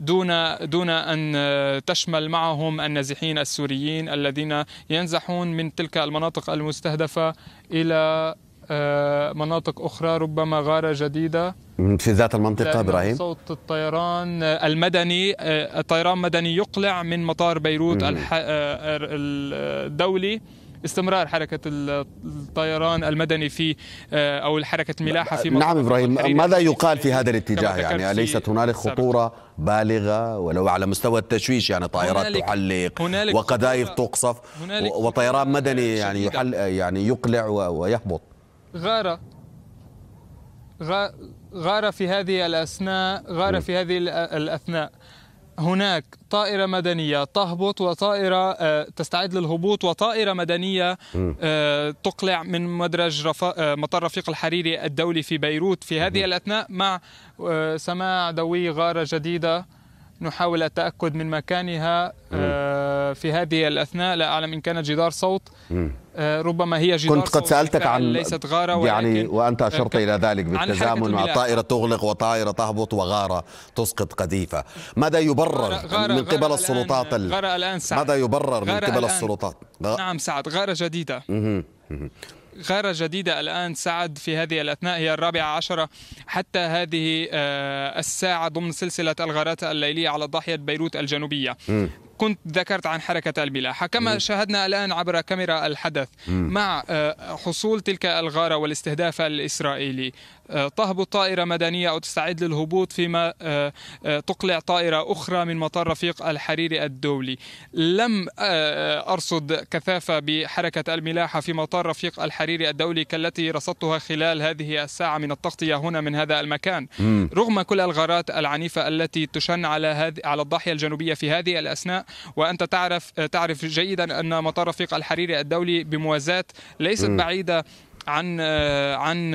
دون دون ان آه، تشمل معهم النازحين السوريين الذين ينزحون من تلك المناطق المستهدفه الى آه، مناطق اخرى ربما غاره جديده في ذات المنطقه ابراهيم صوت الطيران آه، المدني الطيران المدني يقلع من مطار بيروت الدولي استمرار حركة الطيران المدني في آه، أو حركة الملاحة في نعم إبراهيم ماذا يقال في هذا الاتجاه يعني أليست هنالك خطورة بالغة ولو على مستوى التشويش يعني طائرات هنالك تحلق هنالك وقذائف تقصف وطيران مدني يعني يحل يعني يقلع ويهبط غارة غارة في هذه الأثناء غارة نعم. في هذه الأثناء هناك طائرة مدنية تهبط وطائرة آه، تستعد للهبوط وطائرة مدنية آه، تقلع من مدرج آه، مطار رفيق الحريري الدولي في بيروت في هذه الأثناء مع سماع دوي غارة جديدة نحاول التأكد من مكانها آه، في هذه الأثناء لا أعلم إن كانت جدار صوت آه، ربما هي جدار كنت قد سألتك عن ليست غارة يعني وأنت آه، أشرت إلى ذلك بالتزامن مع طائرة تغلق وطائرة تهبط وغارة تسقط قذيفة ماذا يبرر غارة غارة من قبل السلطات غارة الآن سعد ماذا يبرر من قبل السلطات نعم سعد غارة جديدة غارة جديدة الآن سعد في هذه الأثناء هي الرابعة عشرة حتى هذه آه، الساعة ضمن سلسلة الغارات الليلية على ضاحية بيروت الجنوبية م. كنت ذكرت عن حركة الملاحة كما شاهدنا الآن عبر كاميرا الحدث مع آه، حصول تلك الغارة والاستهداف الإسرائيلي آه، تهبط طائرة مدنية أو تستعد للهبوط فيما آه، تقلع طائرة أخرى من مطار رفيق الحريري الدولي لم أرصد كثافة بحركة الملاحة في مطار رفيق الحريري الدولي كالتي رصدتها خلال هذه الساعة من التغطية هنا من هذا المكان رغم كل الغارات العنيفة التي تشن على هذه على الضاحية الجنوبية في هذه الأثناء وأنت تعرف تعرف جيدا أن مطار رفيق الحريري الدولي بموازاة ليست م. بعيدة عن عن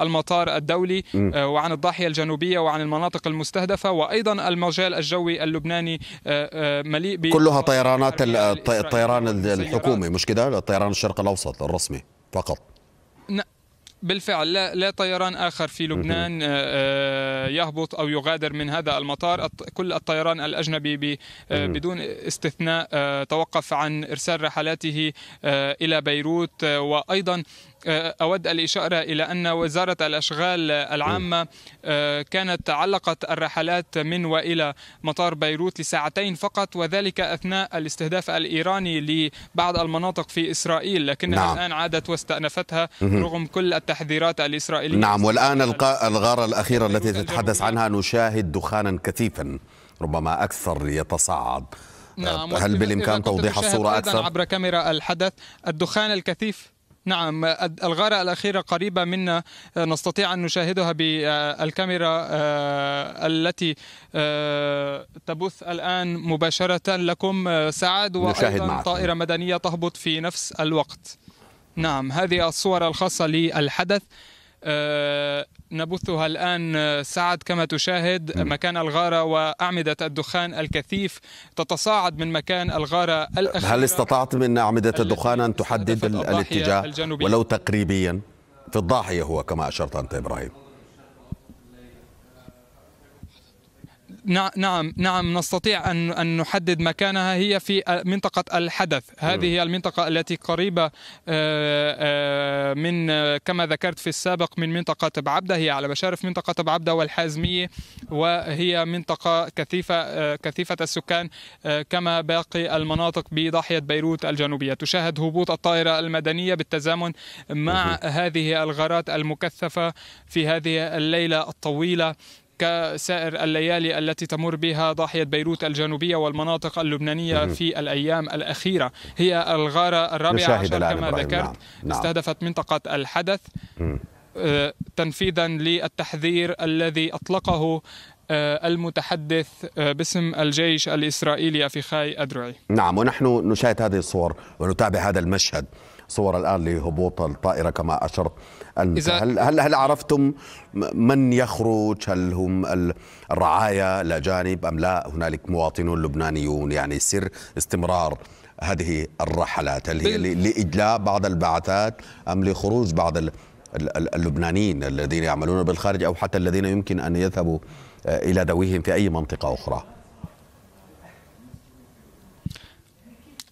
المطار الدولي وعن الضاحيه الجنوبيه وعن المناطق المستهدفه وايضا المجال الجوي اللبناني آه، آه، مليء ب كلها طيرانات الطيران الحكومي مش كده الطيران الشرق الاوسط الرسمي فقط بالفعل لا, لا طيران آخر في لبنان آه، آه، يهبط أو يغادر من هذا المطار كل الطيران الأجنبي آه، بدون استثناء توقف عن إرسال رحلاته إلى بيروت وأيضا آه، أود الإشارة إلى أن وزارة الأشغال العامة آه، كانت علقت الرحلات من وإلى مطار بيروت لساعتين فقط وذلك أثناء الاستهداف الإيراني لبعض المناطق في إسرائيل لكنها نعم. الآن عادت واستأنفتها رغم كل التحذيرات الإسرائيلية نعم والآن نعم. الغارة الأخيرة نعم. التي تتحدث عنها نشاهد دخانا كثيفا ربما أكثر يتصاعد نعم هل بالإمكان توضيح الصورة أكثر؟ عبر كاميرا الحدث الدخان الكثيف نعم الغارة الأخيرة قريبة منا آه، نستطيع أن نشاهدها بالكاميرا آه، التي آه، تبث الآن مباشرة لكم سعد وأيضا طائرة مدنية تهبط في نفس الوقت نعم هذه الصور الخاصة للحدث آه، نبثها الآن آه، سعد كما تشاهد نعم. مكان الغارة وأعمدة الدخان الكثيف تتصاعد من مكان الغارة الأخيرة هل استطعت من أعمدة الدخان أن تحدد الاتجاه ولو تقريبيا في الضاحية هو كما أشرت أنت إبراهيم نعم نعم نستطيع ان ان نحدد مكانها هي في منطقه الحدث هذه هي المنطقه التي قريبه آه، آه، من كما ذكرت في السابق من منطقه بعبده هي على مشارف منطقه بعبده والحازميه وهي منطقه كثيفه آه، كثيفه السكان كما باقي المناطق بضاحيه بيروت الجنوبيه تشاهد هبوط الطائره المدنيه بالتزامن مع هذه الغارات المكثفه في هذه الليله الطويله كسائر الليالي التي تمر بها ضاحية بيروت الجنوبية والمناطق اللبنانية في الأيام الأخيرة هي الغارة الرابعة عشر كما ذكرت نعم. استهدفت منطقة الحدث آه، تنفيذا للتحذير الذي اطلقه آه، المتحدث آه، باسم الجيش الإسرائيلي أفيخاي أدرعي نعم ونحن نشاهد هذه الصور ونتابع هذا المشهد صور الآن لهبوط الطائرة كما أشرت إذا هل, هل, هل عرفتم من يخرج هل هم الرعايا الأجانب أم لا هنالك مواطنون لبنانيون يعني سر استمرار هذه الرحلات هل هي لإجلاء بعض البعثات أم لخروج بعض اللبنانيين الذين يعملون بالخارج أو حتى الذين يمكن أن يذهبوا إلى دويهم في أي منطقة أخرى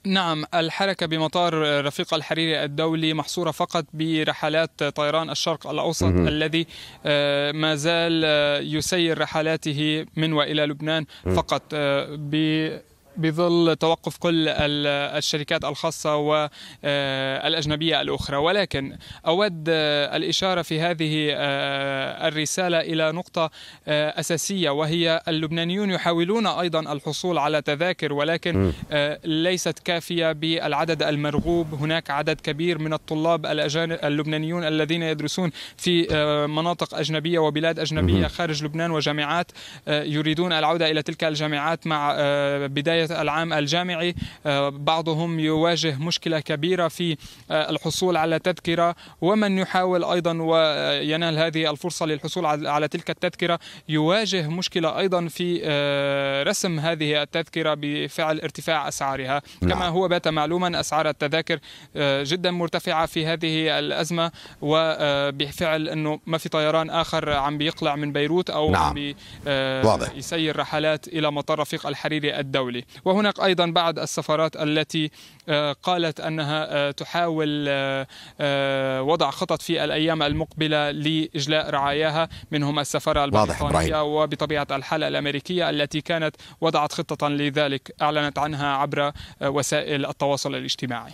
نعم الحركة بمطار رفيق الحريري الدولي محصورة فقط برحلات طيران الشرق الأوسط مم. الذي آه، ما زال آه، يسير رحلاته من وإلى لبنان مم. فقط آه، ب بظل توقف كل الشركات الخاصة والأجنبية الأخرى ولكن أود الإشارة في هذه آه، الرسالة إلى نقطة آه، أساسية وهي اللبنانيون يحاولون أيضا الحصول على تذاكر ولكن آه، ليست كافية بالعدد المرغوب هناك عدد كبير من الطلاب الأجانب اللبنانيون الذين يدرسون في مناطق أجنبية وبلاد أجنبية خارج لبنان وجامعات يريدون العودة إلى تلك الجامعات مع بداية العام الجامعي آه، بعضهم يواجه مشكلة كبيرة في آه، الحصول على تذكرة ومن يحاول أيضا وينال آه، هذه الفرصة للحصول على تلك التذكرة يواجه مشكلة أيضا في رسم هذه التذكرة بفعل ارتفاع أسعارها نعم. كما هو بات معلوما أسعار التذاكر جدا مرتفعة في هذه الأزمة وبفعل أنه ما في طيران آخر عم بيقلع من بيروت أو نعم. عم بيسير رحلات إلى مطار رفيق الحريري الدولي وهناك أيضا بعض السفارات التي آه، قالت أنها آه، تحاول آه، وضع خطط في الأيام المقبلة لإجلاء رعاياها منهم السفارة البريطانية وبطبيعة الحال الأمريكية التي كانت وضعت خطة لذلك أعلنت عنها عبر وسائل التواصل الاجتماعي